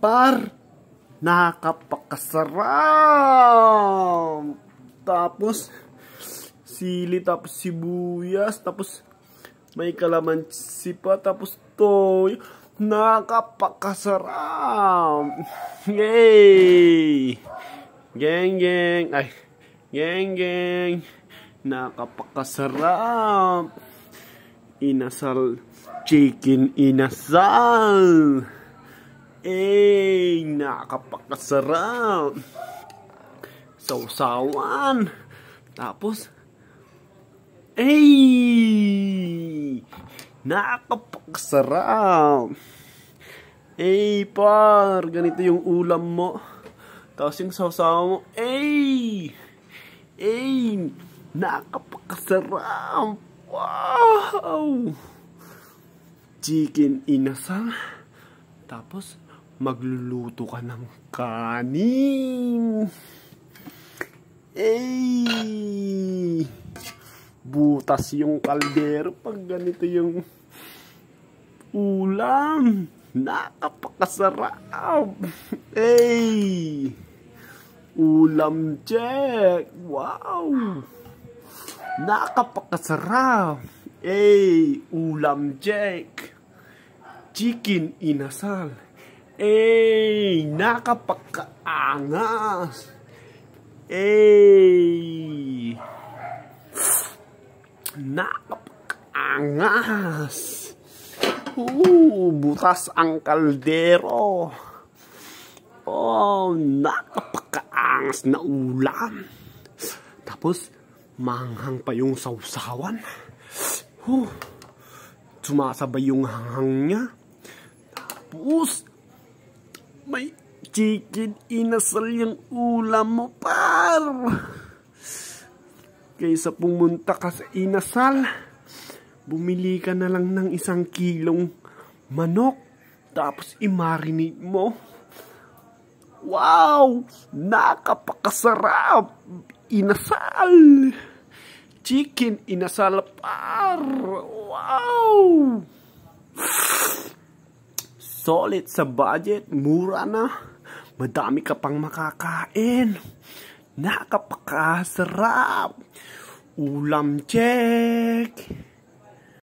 par nakapakasarap tapos sili tapos sibuyas tapos may kalamansi pa tapos toyo nakapakasarap yay geng geng ay geng geng nakapakasarap inasal chicken inasal ay, nakapakasarap. Sausawan. Tapos, ay, nakapakasarap. Ay, par, ganito yung ulam mo. Tapos yung sausaw mo, ay, ay, nakapakasarap. Wow! Chicken inasal. Tapos, magluluto ka ng kanin. Ay! Butas yung kaldero pag ganito yung ulam. Nakapakasarap. Ay! Ulam check. Wow! Nakapakasarap. Ay! Ulam check. Chicken inasal. Ay, nakapakaangas. Ay, nakapakaangas. Uh, butas ang kaldero. Oh, nakapakaangas na ulam. Tapos, manghang pa yung sausawan. Huh, sumasabay yung hanghang niya. Tapos, may chicken inasal yung ulam mo, par! Kaysa pumunta ka sa inasal, bumili ka na lang ng isang kilong manok, tapos imarinate mo. Wow! Nakapakasarap! Inasal! Chicken inasal, par! Wow! solid sa budget, mura na, madami ka pang makakain, nakapakasarap, ulam check!